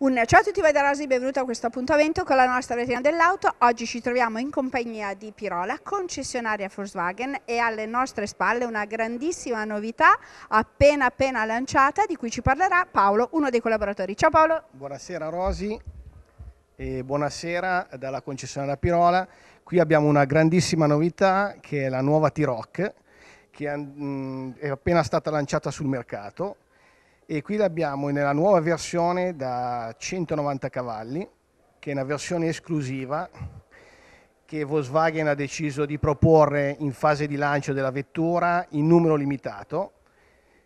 Un ciao a tutti voi da Rosi, benvenuti a questo appuntamento con la nostra retina dell'auto. Oggi ci troviamo in compagnia di Pirola, concessionaria Volkswagen e alle nostre spalle una grandissima novità appena appena lanciata di cui ci parlerà Paolo, uno dei collaboratori. Ciao Paolo. Buonasera Rosi e buonasera dalla concessionaria Pirola. Qui abbiamo una grandissima novità che è la nuova T-Rock che mm, è appena stata lanciata sul mercato e qui l'abbiamo nella nuova versione da 190 cavalli, che è una versione esclusiva che Volkswagen ha deciso di proporre in fase di lancio della vettura in numero limitato.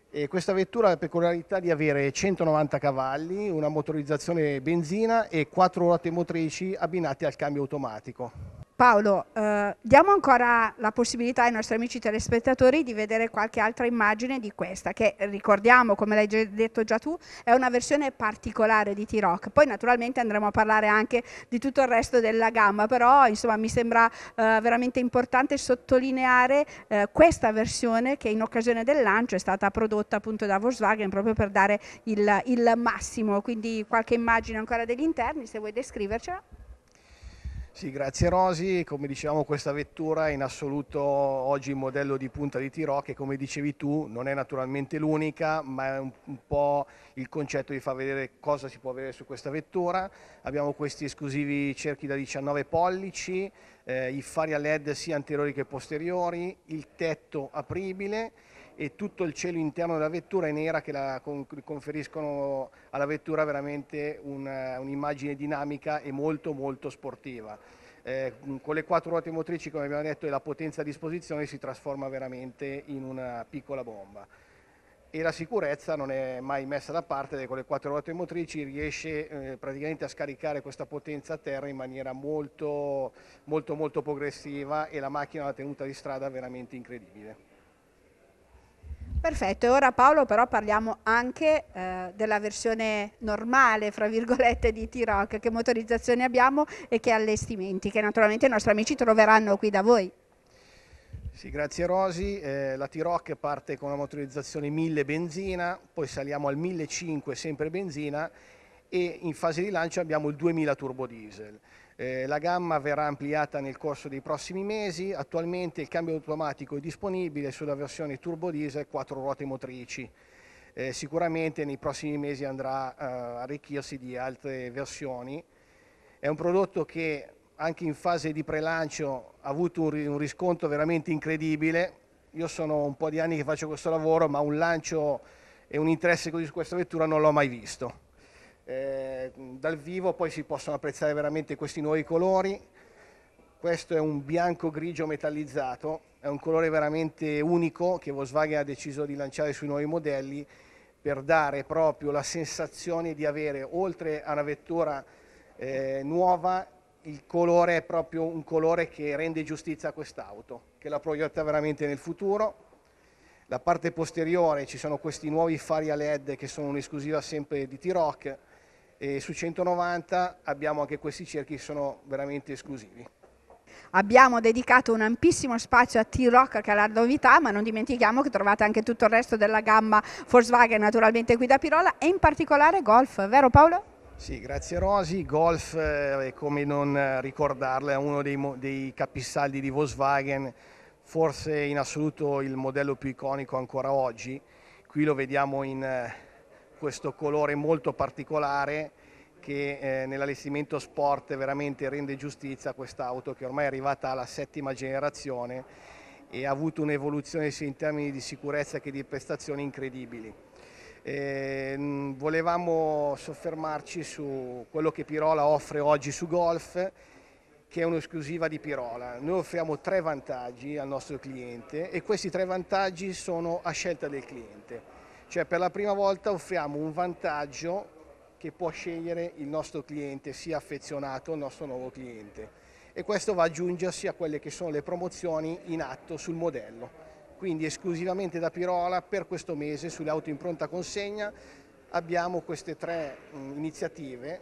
E questa vettura ha la peculiarità di avere 190 cavalli, una motorizzazione benzina e quattro ruote motrici abbinate al cambio automatico. Paolo, eh, diamo ancora la possibilità ai nostri amici telespettatori di vedere qualche altra immagine di questa, che ricordiamo, come l'hai già detto già tu, è una versione particolare di T-Rock. Poi naturalmente andremo a parlare anche di tutto il resto della gamma, però insomma mi sembra eh, veramente importante sottolineare eh, questa versione che in occasione del lancio è stata prodotta appunto da Volkswagen proprio per dare il, il massimo. Quindi qualche immagine ancora degli interni, se vuoi descrivercela. Sì, grazie Rosi. Come dicevamo questa vettura è in assoluto oggi il modello di punta di Tiro che come dicevi tu non è naturalmente l'unica ma è un, po' il concetto di far vedere cosa si può avere su questa vettura. Abbiamo questi esclusivi cerchi da 19 pollici, eh, i fari a led sia anteriori che posteriori, il tetto apribile e tutto il cielo interno della vettura è nera che la conferiscono alla vettura veramente un'immagine un dinamica e molto molto sportiva. Eh, con le quattro ruote motrici come abbiamo detto e la potenza a disposizione si trasforma veramente in una piccola bomba e la sicurezza non è mai messa da parte con le quattro ruote motrici riesce eh, praticamente a scaricare questa potenza a terra in maniera molto molto molto progressiva e la macchina ha una tenuta di strada veramente incredibile. Perfetto, e ora Paolo però parliamo anche eh, della versione normale, fra virgolette, di T-Rock, che motorizzazione abbiamo e che allestimenti, che naturalmente i nostri amici troveranno qui da voi. Sì, grazie Rosi. Eh, la T-Rock parte con la motorizzazione 1000 benzina, poi saliamo al 1500 sempre benzina e in fase di lancio abbiamo il 2000 turbo diesel. Eh, la gamma verrà ampliata nel corso dei prossimi mesi, attualmente il cambio automatico è disponibile sulla versione turbo diesel 4 ruote motrici. Eh, sicuramente nei prossimi mesi andrà eh, a arricchirsi di altre versioni. È un prodotto che anche in fase di prelancio ha avuto un riscontro veramente incredibile. Io sono un po' di anni che faccio questo lavoro, ma un lancio e un interesse così su questa vettura non l'ho mai visto eh, dal vivo poi si possono apprezzare veramente questi nuovi colori. Questo è un bianco grigio metallizzato, è un colore veramente unico che Volkswagen ha deciso di lanciare sui nuovi modelli per dare proprio la sensazione di avere, oltre a una vettura eh, nuova, il colore è proprio un colore che rende giustizia a quest'auto, che la proietta veramente nel futuro. La parte posteriore ci sono questi nuovi fari a LED che sono un'esclusiva sempre di T-Rock, e su 190 abbiamo anche questi cerchi che sono veramente esclusivi. Abbiamo dedicato un ampissimo spazio a T-Rock che è la novità, ma non dimentichiamo che trovate anche tutto il resto della gamma Volkswagen naturalmente qui da Pirola e in particolare Golf, vero Paolo? Sì, grazie Rosi. Golf, eh, come non ricordarla, è uno dei, dei capisaldi di Volkswagen, forse in assoluto il modello più iconico ancora oggi. Qui lo vediamo in eh, questo colore molto particolare che eh, nell'allestimento sport veramente rende giustizia a quest'auto che ormai è arrivata alla settima generazione e ha avuto un'evoluzione sia in termini di sicurezza che di prestazioni incredibili. Eh, mm, volevamo soffermarci su quello che Pirola offre oggi su Golf, che è un'esclusiva di Pirola. Noi offriamo tre vantaggi al nostro cliente e questi tre vantaggi sono a scelta del cliente. Cioè per la prima volta offriamo un vantaggio che può scegliere il nostro cliente, sia affezionato il nostro nuovo cliente. E questo va ad aggiungersi a quelle che sono le promozioni in atto sul modello. Quindi esclusivamente da Pirola per questo mese sull'auto impronta consegna abbiamo queste tre mm, iniziative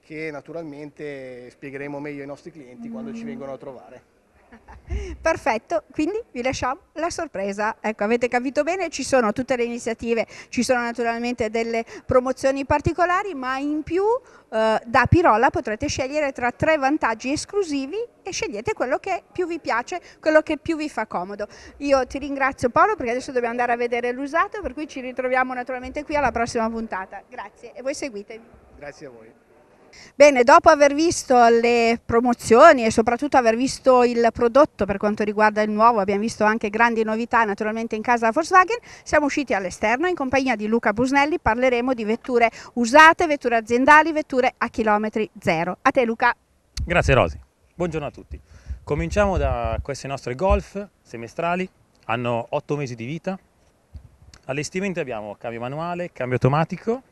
che naturalmente spiegheremo meglio ai nostri clienti quando ci mm. vengono a trovare. Perfetto, quindi vi lasciamo la sorpresa. Ecco, avete capito bene, ci sono tutte le iniziative, ci sono naturalmente delle promozioni particolari, ma in più eh, da Pirola potrete scegliere tra tre vantaggi esclusivi e scegliete quello che più vi piace, quello che più vi fa comodo. Io ti ringrazio Paolo perché adesso dobbiamo andare a vedere l'usato, per cui ci ritroviamo naturalmente qui alla prossima puntata. Grazie e voi seguitemi. Grazie a voi. Bene, dopo aver visto le promozioni e soprattutto aver visto il prodotto per quanto riguarda il nuovo, abbiamo visto anche grandi novità naturalmente in casa Volkswagen, siamo usciti all'esterno in compagnia di Luca Busnelli, parleremo di vetture usate, vetture aziendali, vetture a chilometri zero. A te Luca. Grazie Rosi, buongiorno a tutti. Cominciamo da queste nostre Golf semestrali, hanno 8 mesi di vita. Allestimenti abbiamo cambio manuale, cambio automatico,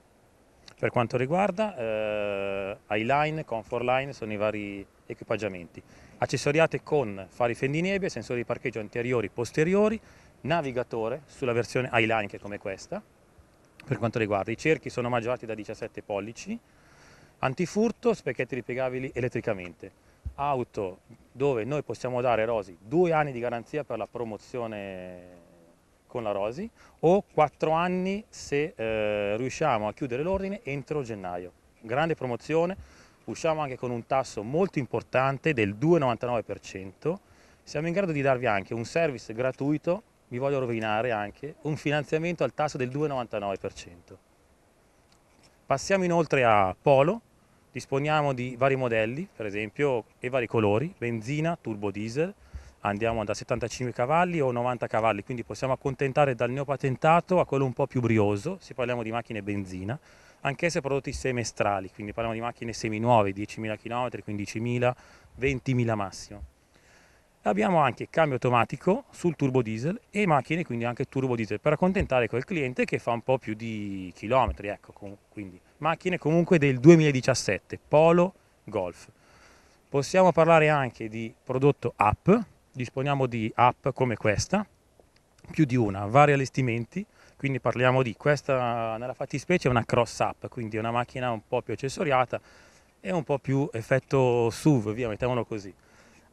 per quanto riguarda eh, I-Line, Comfort Line sono i vari equipaggiamenti, accessoriate con fari fendinebbia, sensori di parcheggio anteriori e posteriori, navigatore sulla versione I-Line che è come questa, per quanto riguarda i cerchi sono maggiorati da 17 pollici, antifurto, specchietti ripiegabili elettricamente, auto dove noi possiamo dare Rosi due anni di garanzia per la promozione con la Rosi o 4 anni se eh, riusciamo a chiudere l'ordine entro gennaio. Grande promozione, usciamo anche con un tasso molto importante del 2,99%, siamo in grado di darvi anche un service gratuito, vi voglio rovinare anche, un finanziamento al tasso del 2,99%. Passiamo inoltre a Polo, disponiamo di vari modelli, per esempio, e vari colori, benzina, turbo diesel, andiamo da 75 cavalli o 90 cavalli, quindi possiamo accontentare dal neopatentato a quello un po' più brioso, se parliamo di macchine benzina, anche se prodotti semestrali, quindi parliamo di macchine seminuove, 10.000 km, 15.000, 20.000 massimo. Abbiamo anche cambio automatico sul turbo diesel e macchine quindi anche turbo diesel per accontentare quel cliente che fa un po' più di chilometri, ecco, quindi macchine comunque del 2017, Polo Golf. Possiamo parlare anche di prodotto app, disponiamo di app come questa, più di una, vari allestimenti, quindi parliamo di questa, nella fattispecie è una cross app, quindi una macchina un po' più accessoriata e un po' più effetto SUV, via, mettiamolo così.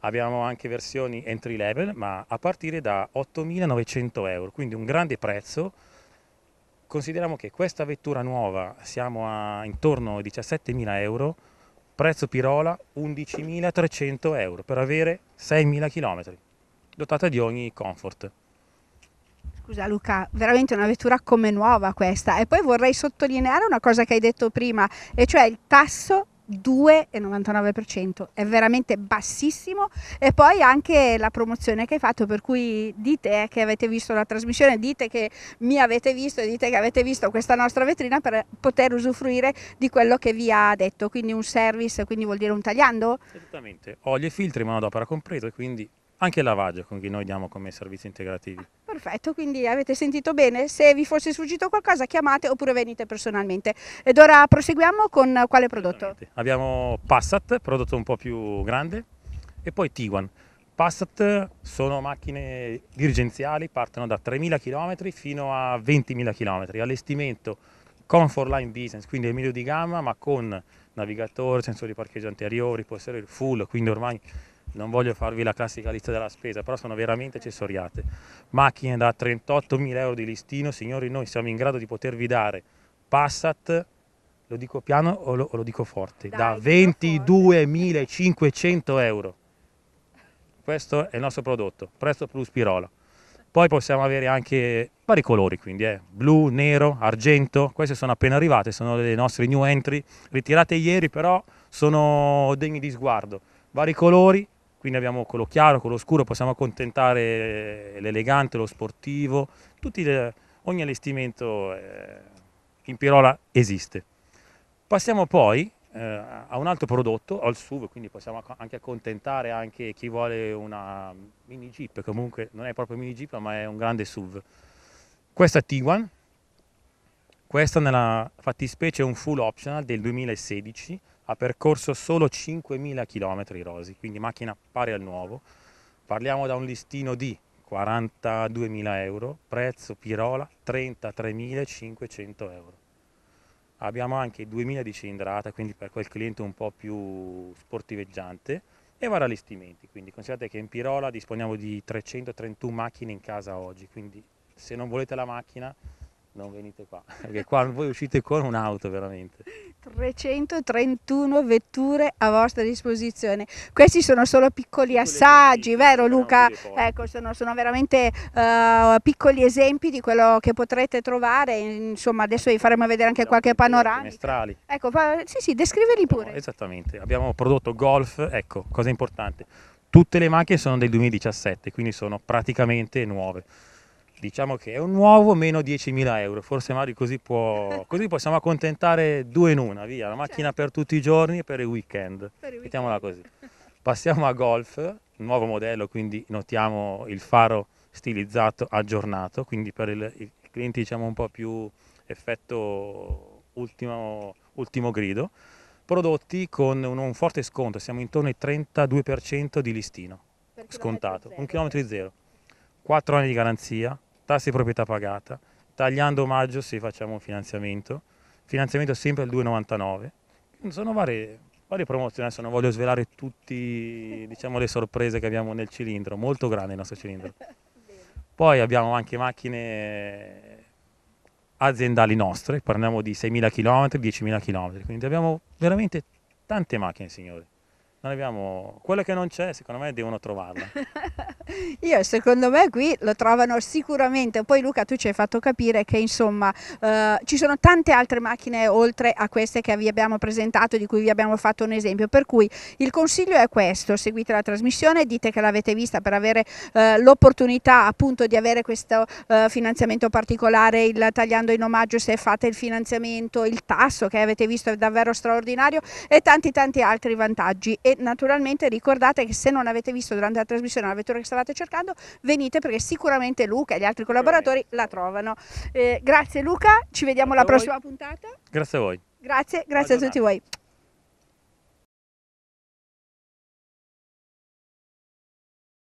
Abbiamo anche versioni entry level, ma a partire da 8.900 euro, quindi un grande prezzo. Consideriamo che questa vettura nuova siamo a intorno ai 17.000 euro, prezzo Pirola 11.300 euro per avere 6.000 km, dotata di ogni comfort. Scusa Luca, veramente una vettura come nuova questa e poi vorrei sottolineare una cosa che hai detto prima e cioè il tasso 2,99%, è veramente bassissimo e poi anche la promozione che hai fatto per cui dite che avete visto la trasmissione, dite che mi avete visto e dite che avete visto questa nostra vetrina per poter usufruire di quello che vi ha detto, quindi un service, quindi vuol dire un tagliando? Esattamente, olio e filtri, mano d'opera compreso e quindi anche il lavaggio con chi noi diamo come servizi integrativi. Perfetto, quindi avete sentito bene, se vi fosse sfuggito qualcosa chiamate oppure venite personalmente. Ed ora proseguiamo con quale prodotto? Abbiamo Passat, prodotto un po' più grande, e poi Tiguan. Passat sono macchine dirigenziali, partono da 3.000 km fino a 20.000 km, allestimento comfort line business, quindi è medio di gamma ma con navigatore, sensori di parcheggio anteriori, può essere il full, quindi ormai non voglio farvi la classica lista della spesa, però sono veramente accessoriate. Macchine da 38.000 euro di listino, signori, noi siamo in grado di potervi dare Passat, lo dico piano o lo, o lo dico forte, Dai, da 22.500 euro. Questo è il nostro prodotto, Presto Plus Pirola. Poi possiamo avere anche vari colori, quindi eh, blu, nero, argento, queste sono appena arrivate, sono le nostre new entry, ritirate ieri però sono degni di sguardo. Vari colori, quindi abbiamo quello chiaro, quello scuro, possiamo accontentare l'elegante, lo sportivo, le, ogni allestimento eh, in Pirola esiste. Passiamo poi eh, a un altro prodotto, al SUV, quindi possiamo anche accontentare anche chi vuole una mini jeep, comunque non è proprio mini jeep ma è un grande SUV. Questa è Tiguan, questa nella fattispecie è un full optional del 2016, ha percorso solo 5.000 km Rosi, quindi macchina pari al nuovo. Parliamo da un listino di 42.000 euro, prezzo Pirola 33.500 euro. Abbiamo anche 2.000 di cilindrata, quindi per quel cliente un po' più sportiveggiante, e vari allestimenti. Quindi considerate che in Pirola disponiamo di 331 macchine in casa oggi, quindi se non volete la macchina non venite qua, perché qua voi uscite con un'auto veramente. 331 vetture a vostra disposizione. Questi sono solo piccoli assaggi, vero Luca? Ecco, sono, sono veramente uh, piccoli esempi di quello che potrete trovare. Insomma, adesso vi faremo vedere anche qualche panorama. Ecco, sì, sì, descriveli pure. No, esattamente, abbiamo prodotto golf, ecco, cosa importante. Tutte le macchine sono del 2017, quindi sono praticamente nuove diciamo che è un uovo meno 10.000 euro, forse Mario così, può, così possiamo accontentare due in una, via, la macchina certo. per tutti i giorni e per i weekend, per i mettiamola così. Passiamo a Golf, nuovo modello, quindi notiamo il faro stilizzato, aggiornato, quindi per il, il cliente diciamo un po' più effetto ultimo, ultimo grido, prodotti con un, un, forte sconto, siamo intorno ai 32% di listino, per scontato, chilometri un chilometro di zero, 4 anni di garanzia, tassi di proprietà pagata, tagliando maggio se facciamo un finanziamento, finanziamento sempre al 2,99, sono varie, varie promozioni, adesso non voglio svelare tutte diciamo, le sorprese che abbiamo nel cilindro, molto grande il nostro cilindro. Poi abbiamo anche macchine aziendali nostre, parliamo di 6.000 km, 10.000 km, quindi abbiamo veramente tante macchine signore noi abbiamo quello che non c'è, secondo me devono trovarlo. Io secondo me qui lo trovano sicuramente, poi Luca tu ci hai fatto capire che insomma eh, ci sono tante altre macchine oltre a queste che vi abbiamo presentato, di cui vi abbiamo fatto un esempio, per cui il consiglio è questo, seguite la trasmissione, dite che l'avete vista per avere eh, l'opportunità appunto di avere questo eh, finanziamento particolare, il tagliando in omaggio se fate il finanziamento, il tasso che avete visto è davvero straordinario e tanti tanti altri vantaggi. E naturalmente ricordate che se non avete visto durante la trasmissione la vettura che stavate cercando venite perché sicuramente Luca e gli altri collaboratori la trovano. Eh, grazie Luca, ci vediamo alla prossima puntata. Grazie a voi. Grazie, grazie Buona a tutti voi.